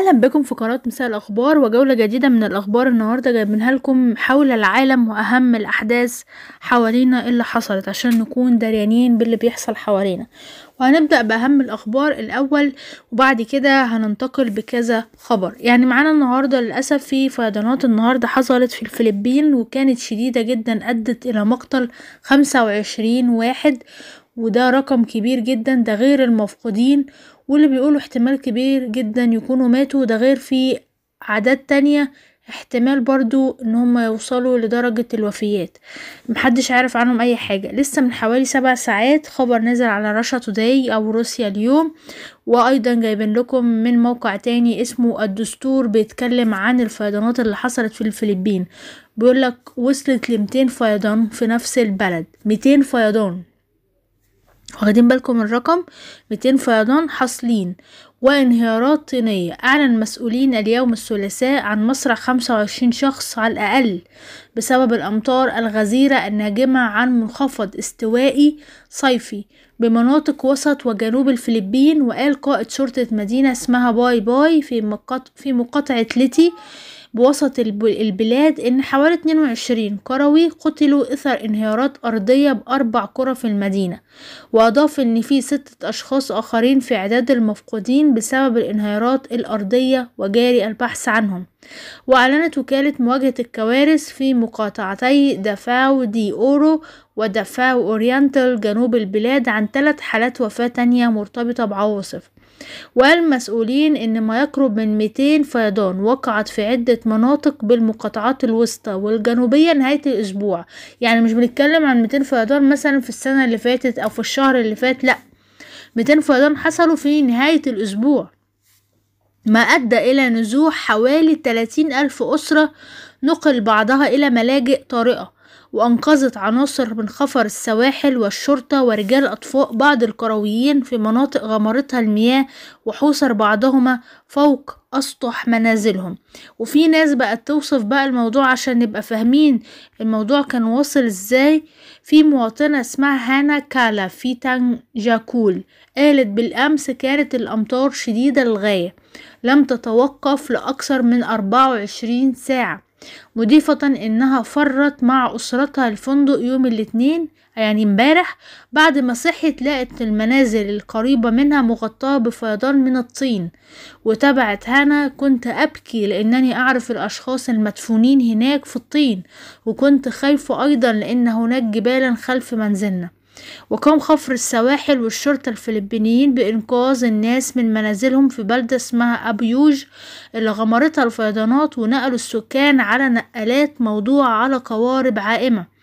اهلا بكم في قناه مساء الاخبار وجوله جديده من الاخبار النهارده جايبينها لكم حول العالم واهم الاحداث حوالينا إيه اللي حصلت عشان نكون دريانين باللي بيحصل حوالينا وهنبدا باهم الاخبار الاول وبعد كده هننتقل بكذا خبر يعني معانا النهارده للاسف في فيضانات النهارده حصلت في الفلبين وكانت شديده جدا ادت الى مقتل 25 واحد وده رقم كبير جدا ده غير المفقودين واللي بيقولوا احتمال كبير جدا يكونوا ماتوا ده غير في عادات تانية احتمال برضو ان هم يوصلوا لدرجة الوفيات محدش عارف عنهم اي حاجة لسه من حوالي سبع ساعات خبر نزل على رشا توداي او روسيا اليوم وايضا جايبين لكم من موقع تاني اسمه الدستور بيتكلم عن الفيضانات اللي حصلت في الفلبين بيقولك وصلت لمتين فيضان في نفس البلد متين فيضان واخدين بالكم من الرقم 200 فيضان حاصلين وانهيارات طينية أعلن مسؤولين اليوم الثلاثاء عن مصرع 25 شخص على الأقل بسبب الأمطار الغزيرة الناجمة عن منخفض استوائي صيفي بمناطق وسط وجنوب الفلبين وقال قائد شرطة مدينة اسمها باي باي في, في مقاطعة ليتي بوسط البلاد إن حوالي 22 كروي قتلوا إثر انهيارات أرضية بأربع قرى في المدينة وأضاف إن في ستة أشخاص آخرين في اعداد المفقودين بسبب الانهيارات الأرضية وجاري البحث عنهم وأعلنت وكالة مواجهة الكوارث في مقاطعتي دافاو دي أورو ودافاو أورينتال جنوب البلاد عن ثلاث حالات وفاة تانية مرتبطة بعواصف وقال مسؤولين إن ما يقرب من 200 فيضان وقعت في عدة مناطق بالمقاطعات الوسطى والجنوبية نهاية الأسبوع يعني مش بنتكلم عن 200 فيضان مثلا في السنة اللي فاتت أو في الشهر اللي فات لأ 200 فيضان حصلوا في نهاية الأسبوع ما أدى إلى نزوح حوالي 30 ألف أسرة نقل بعضها إلى ملاجئ طارئة وأنقذت عناصر من خفر السواحل والشرطة ورجال أطفاء بعض الكرويين في مناطق غمرتها المياه وحوصر بعضهما فوق أسطح منازلهم وفي ناس بقت توصف بقى الموضوع عشان نبقى فاهمين الموضوع كان واصل ازاي في مواطنة اسمها هانا كالا في تانجاكول قالت بالأمس كانت الأمطار شديدة للغاية لم تتوقف لأكثر من 24 ساعة مضيفة إنها فرت مع أسرتها الفندق يوم الاثنين يعني امبارح بعد ما صحت لقت المنازل القريبة منها مغطاة بفيضان من الطين وتبعت هنا كنت أبكي لأنني أعرف الأشخاص المدفونين هناك في الطين وكنت خايفة أيضا لأن هناك جبالا خلف منزلنا وقام خفر السواحل والشرطة الفلبينيين بإنقاذ الناس من منازلهم في بلدة اسمها أبيوج اللي غمرتها الفيضانات ونقلوا السكان على نقلات موضوعة على قوارب عائمة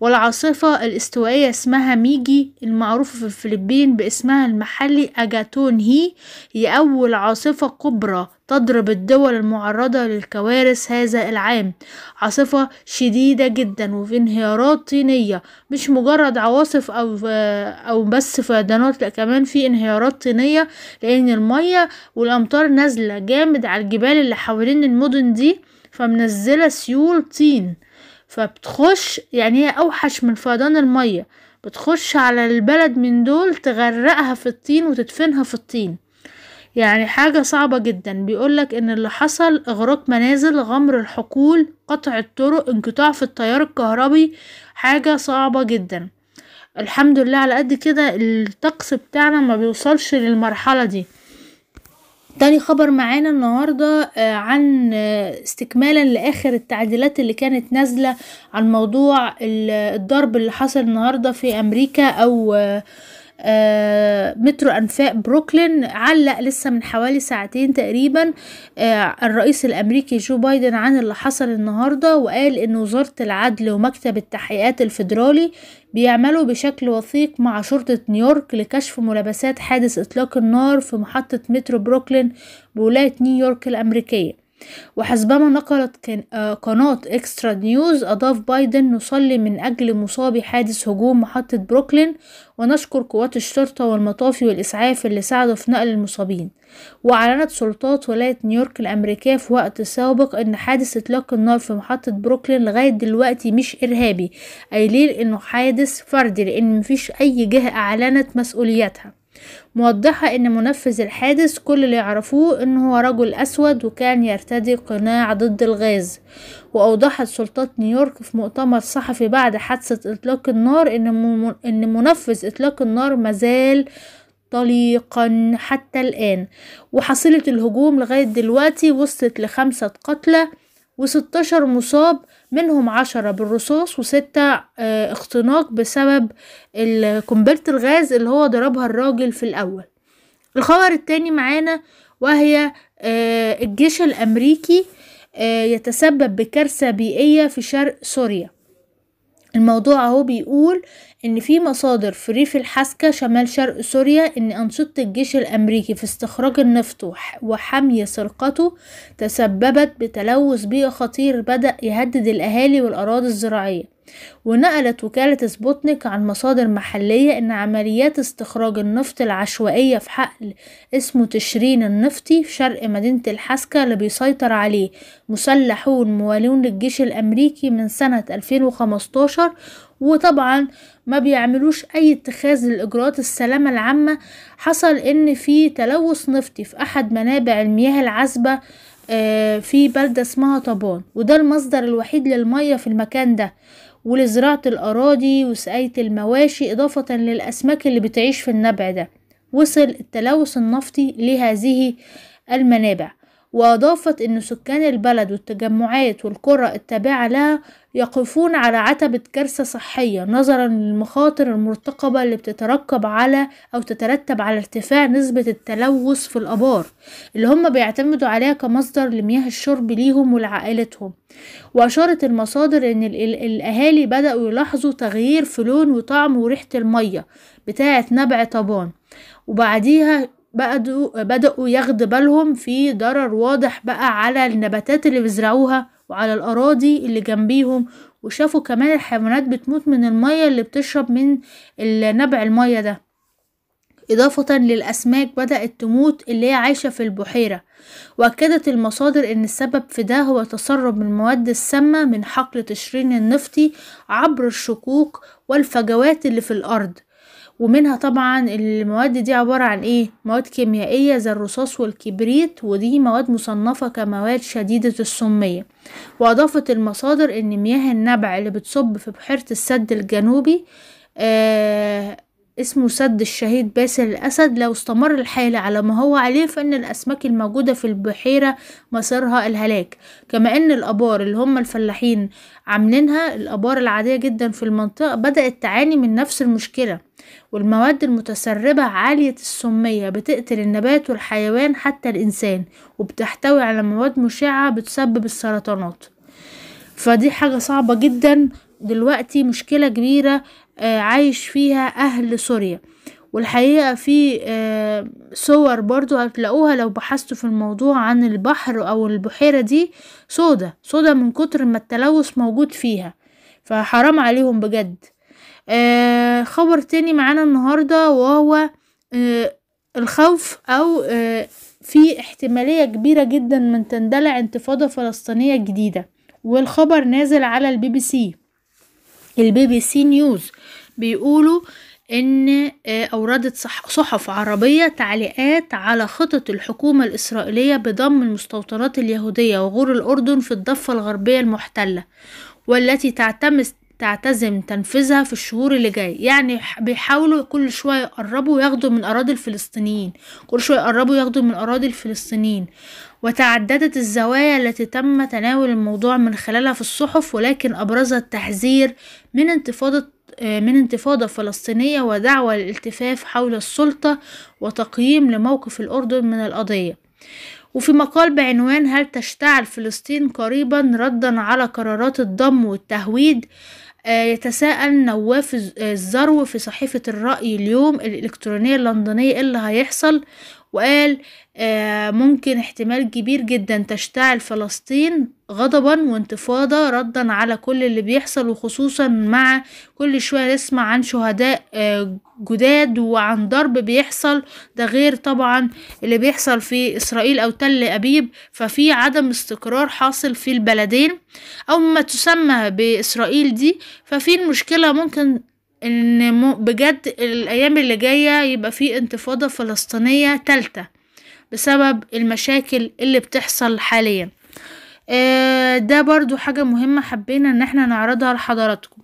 والعاصفة الاستوائية اسمها ميجي المعروفة في الفلبين باسمها المحلي أجاتون هي هي أول عاصفة كبرى تضرب الدول المعرضة للكوارث هذا العام عاصفة شديدة جدا وفي انهيارات طينية مش مجرد عواصف أو أو بس فيضانات لأ كمان في انهيارات طينية لأن المية والأمطار نازلة جامد على الجبال اللي حوالين المدن دي فمنزلة سيول طين فبتخش يعني هي اوحش من فيضان المية بتخش على البلد من دول تغرقها في الطين وتدفنها في الطين يعني حاجة صعبة جدا بيقولك ان اللي حصل اغراق منازل غمر الحقول قطع الطرق انقطاع في التيار الكهربي حاجة صعبة جدا الحمد لله على قد كده الطقس بتاعنا ما بيوصلش للمرحلة دي تاني خبر معانا النهاردة آه، عن آه، استكمالا لآخر التعديلات اللي كانت نازلة عن موضوع الضرب اللي حصل النهاردة في أمريكا أو آه،, آه مترو أنفاق بروكلين علق لسه من حوالي ساعتين تقريبا آه الرئيس الأمريكي جو بايدن عن اللي حصل النهاردة وقال إن وزارة العدل ومكتب التحقيقات الفيدرالي بيعملوا بشكل وثيق مع شرطة نيويورك لكشف ملابسات حادث إطلاق النار في محطة مترو بروكلين بولاية نيويورك الأمريكية وحسبما نقلت آه، قناة إكسترا نيوز أضاف بايدن نصلي من أجل مصابي حادث هجوم محطة بروكلين ونشكر قوات الشرطة والمطافي والإسعاف اللي ساعدوا في نقل المصابين وأعلنت سلطات ولاية نيويورك الأمريكية في وقت سابق أن حادث إطلاق النار في محطة بروكلين لغاية دلوقتي مش إرهابي أي إنه حادث فردي لأن مفيش أي جهة أعلنت مسؤوليتها موضحة أن منفذ الحادث كل اللي يعرفوه أنه هو رجل أسود وكان يرتدي قناع ضد الغاز وأوضحت سلطات نيويورك في مؤتمر صحفي بعد حادثة إطلاق النار أن منفذ إطلاق النار مازال طليقا حتى الآن وحصلت الهجوم لغاية دلوقتي وصلت لخمسة قتلى وستاشر مصاب منهم عشرة بالرصاص وستة آه، اختناق بسبب قنبلة الغاز اللي هو ضربها الراجل في الأول الخبر التاني معانا وهي آه، الجيش الأمريكي آه، يتسبب بكارثة بيئية في شرق سوريا الموضوع اهو بيقول إن في مصادر في ريف الحسكة شمال شرق سوريا إن أنشطة الجيش الأمريكي في استخراج النفط وحمي سرقته تسببت بتلوث بيئة خطير بدأ يهدد الأهالي والأراضي الزراعية ونقلت وكالة سبوتنيك عن مصادر محلية إن عمليات استخراج النفط العشوائية في حقل اسمه تشرين النفطي في شرق مدينة الحسكة اللي بيسيطر عليه مسلحون موالون للجيش الأمريكي من سنة 2015 وطبعا ما بيعملوش اي اتخاذ لاجراءات السلامة العامة حصل ان في تلوث نفطي في احد منابع المياه العذبة آه، في بلدة اسمها طبان وده المصدر الوحيد للمية في المكان ده ولزراعة الأراضي وسقاية المواشي إضافة للأسماك اللي بتعيش في النبع ده وصل التلوث النفطي لهذه المنابع وأضافت أن سكان البلد والتجمعات والقرى التابعة لها يقفون على عتبة كارثة صحية نظرا للمخاطر المرتقبة اللي بتترتب على أو تترتب على ارتفاع نسبة التلوث في الآبار اللي هم بيعتمدوا عليها كمصدر لمياه الشرب ليهم ولعائلتهم وأشارت المصادر أن الأهالي بدأوا يلاحظوا تغيير في لون وطعم وريحة المية بتاعة نبع طبان وبعديها بدأوا, بدأوا ياخد بالهم في ضرر واضح بقى على النباتات اللي بيزرعوها وعلى الأراضي اللي جنبيهم وشافوا كمان الحيوانات بتموت من المية اللي بتشرب من نبع المية ده إضافة للأسماك بدأت تموت اللي هي عايشة في البحيرة وأكدت المصادر إن السبب في ده هو تسرب المواد السامة من حقل تشرين النفطي عبر الشقوق والفجوات اللي في الأرض ومنها طبعا المواد دي عبارة عن ايه مواد كيميائية زي الرصاص والكبريت ودي مواد مصنفة كمواد شديدة السمية وأضافت المصادر ان مياه النبع اللي بتصب في بحيرة السد الجنوبي آه اسمه سد الشهيد باسل الأسد لو استمر الحال على ما هو عليه فإن الأسماك الموجودة في البحيرة مصيرها الهلاك كما إن الأبار اللي هم الفلاحين عاملينها الأبار العادية جدا في المنطقة بدأت تعاني من نفس المشكلة والمواد المتسربة عالية السمية بتقتل النبات والحيوان حتى الإنسان وبتحتوي على مواد مشعة بتسبب السرطانات فدي حاجة صعبة جدا دلوقتي مشكلة كبيرة آه، عايش فيها أهل سوريا والحقيقة في آه، صور برضو هتلاقوها لو بحثتوا في الموضوع عن البحر أو البحيرة دي سودا سودا من كتر ما التلوث موجود فيها فحرام عليهم بجد آه، خبر تاني معانا النهاردة وهو الخوف أو في احتمالية كبيرة جدا من تندلع انتفاضة فلسطينية جديدة والخبر نازل على البي بي سي البي بي سي نيوز بيقولوا ان آه، اوردت صحف عربية تعليقات على خطط الحكومة الاسرائيلية بضم المستوطنات اليهودية وغور الاردن في الضفة الغربية المحتلة والتي تعتمد تعتزم تنفيذها في الشهور اللي جاي يعني بيحاولوا كل شوية يقربوا وياخدوا من أراضي الفلسطينيين كل شوية يقربوا ياخدوا من أراضي الفلسطينيين وتعددت الزوايا التي تم تناول الموضوع من خلالها في الصحف ولكن أبرزها التحذير من انتفاضة من انتفاضة فلسطينية ودعوة للالتفاف حول السلطة وتقييم لموقف الأردن من القضية وفي مقال بعنوان هل تشتعل فلسطين قريبا ردا على قرارات الضم والتهويد آه، يتساءل نواف آه، الذرو في صحيفة الرأي اليوم الإلكترونية اللندنية إيه اللي هيحصل وقال آه ممكن احتمال كبير جدا تشتعل فلسطين غضبا وانتفاضة ردا على كل اللي بيحصل وخصوصا مع كل شوية نسمع عن شهداء آه جداد وعن ضرب بيحصل ده غير طبعا اللي بيحصل في إسرائيل أو تل أبيب ففي عدم استقرار حاصل في البلدين أو ما تسمى بإسرائيل دي ففي المشكلة ممكن ان مو بجد الايام اللي جاية يبقى في انتفاضة فلسطينية تالتة بسبب المشاكل اللي بتحصل حاليا آه، ده برضو حاجة مهمة حبينا ان احنا نعرضها لحضراتكم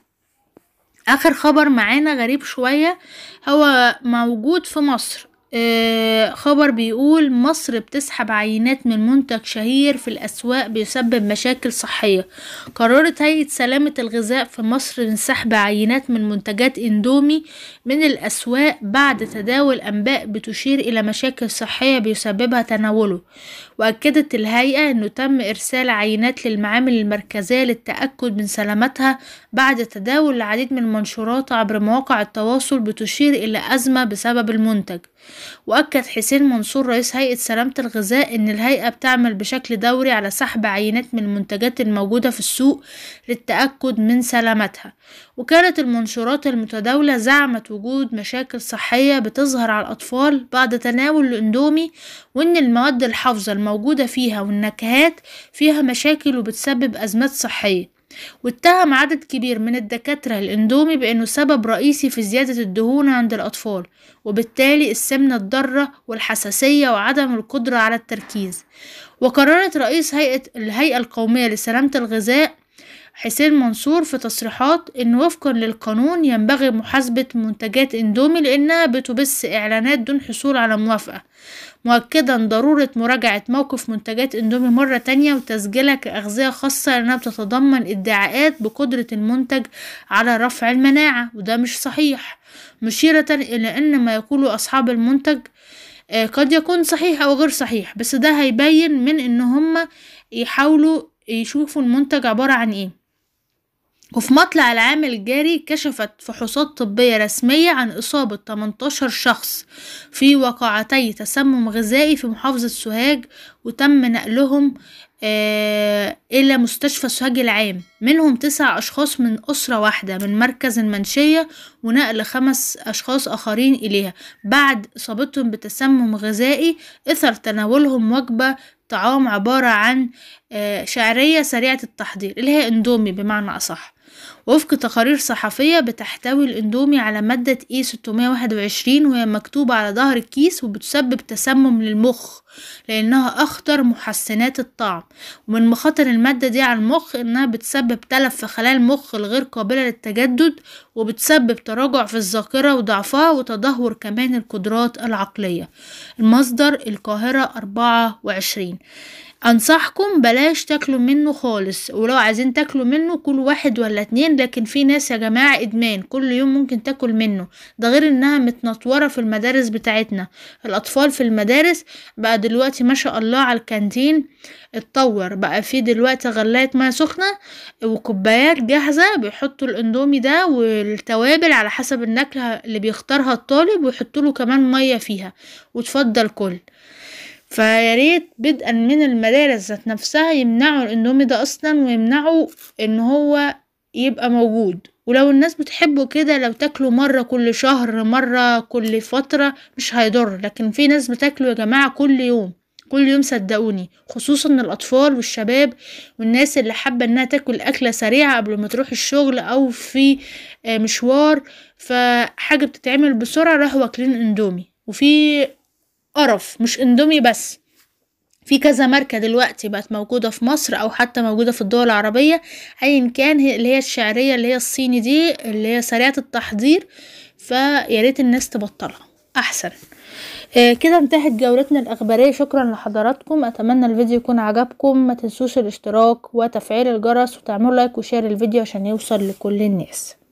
اخر خبر معانا غريب شوية هو موجود في مصر آه، خبر بيقول مصر بتسحب عينات من منتج شهير في الأسواق بيسبب مشاكل صحية قررت هيئة سلامة الغذاء في مصر سحب عينات من منتجات اندومي من الأسواق بعد تداول أنباء بتشير إلى مشاكل صحية بيسببها تناوله وأكدت الهيئة أنه تم إرسال عينات للمعامل المركزية للتأكد من سلامتها بعد تداول العديد من المنشورات عبر مواقع التواصل بتشير إلى أزمة بسبب المنتج وأكد حسين منصور رئيس هيئة سلامة الغذاء إن الهيئة بتعمل بشكل دوري على سحب عينات من المنتجات الموجودة في السوق للتأكد من سلامتها وكانت المنشورات المتداولة زعمت وجود مشاكل صحية بتظهر على الأطفال بعد تناول الأندومي وإن المواد الحافظة الموجودة فيها والنكهات فيها مشاكل وبتسبب أزمات صحية واتهم عدد كبير من الدكاترة الإندومي بأنه سبب رئيسي في زيادة الدهون عند الأطفال وبالتالي السمنة الضارة والحساسية وعدم القدرة على التركيز وقررت رئيس هيئة الهيئة القومية لسلامة الغذاء حسين منصور في تصريحات إن وفقا للقانون ينبغي محاسبة منتجات إندومي لأنها بتبث إعلانات دون حصول على موافقة مؤكدا ضرورة مراجعة موقف منتجات إندومي مرة تانية وتسجيلها كأغذية خاصة لأنها بتتضمن ادعاءات بقدرة المنتج على رفع المناعة وده مش صحيح مشيرة إلى أن ما يقوله أصحاب المنتج آه، قد يكون صحيح أو غير صحيح بس ده هيبين من إن هما يحاولوا يشوفوا المنتج عبارة عن إيه وفي مطلع العام الجاري كشفت فحوصات طبية رسمية عن إصابة 18 شخص في وقعتي تسمم غذائي في محافظة سوهاج وتم نقلهم آه إلى مستشفى سوهاج العام منهم تسع أشخاص من أسرة واحدة من مركز المنشية ونقل خمس أشخاص آخرين إليها بعد إصابتهم بتسمم غذائي إثر تناولهم وجبة طعام عبارة عن آه شعرية سريعة التحضير اللي هي اندومي بمعنى أصح وفق تقارير صحفية بتحتوي الإندومي على مادة e إي 621 وهي مكتوبة على ظهر الكيس وبتسبب تسمم للمخ لأنها أخطر محسنات الطعم ومن مخاطر المادة دي على المخ إنها بتسبب تلف في خلايا المخ الغير قابلة للتجدد وبتسبب تراجع في الذاكرة وضعفها وتدهور كمان القدرات العقلية المصدر القاهرة 24 انصحكم بلاش تاكلوا منه خالص ولو عايزين تاكلوا منه كل واحد ولا اتنين لكن في ناس يا جماعة ادمان كل يوم ممكن تاكل منه ده غير انها متنطورة في المدارس بتاعتنا الاطفال في المدارس بقى دلوقتي ما شاء الله على الكانتين اتطور بقى في دلوقتي غلاية مية سخنة وكوبايات جاهزة بيحطوا الاندومي ده والتوابل على حسب النكهة اللي بيختارها الطالب ويحطوله كمان مية فيها وتفضل كل فياريت بدءا من المدارس ذات نفسها يمنعوا الاندومي ده اصلا ويمنعوا ان هو يبقى موجود ولو الناس بتحبه كده لو تاكله مرة كل شهر مرة كل فترة مش هيضر لكن في ناس بتاكله يا جماعة كل يوم كل يوم صدقوني خصوصا الاطفال والشباب والناس اللي حابه انها تاكل اكله سريعه قبل ما تروح الشغل او في آه، مشوار فحاجه بتتعمل بسرعه راحوا واكلين اندومي وفي قرف مش اندومي بس في كذا ماركة دلوقتي بقت موجودة في مصر أو حتى موجودة في الدول العربية أيا كان اللي هي الشعرية اللي هي الصيني دي اللي هي سريعة التحضير فياريت الناس تبطلها أحسن آه كده انتهت جولتنا الأخبارية شكرا لحضراتكم أتمنى الفيديو يكون عجبكم ما تنسوش الاشتراك وتفعيل الجرس وتعملوا لايك وشير الفيديو عشان يوصل لكل الناس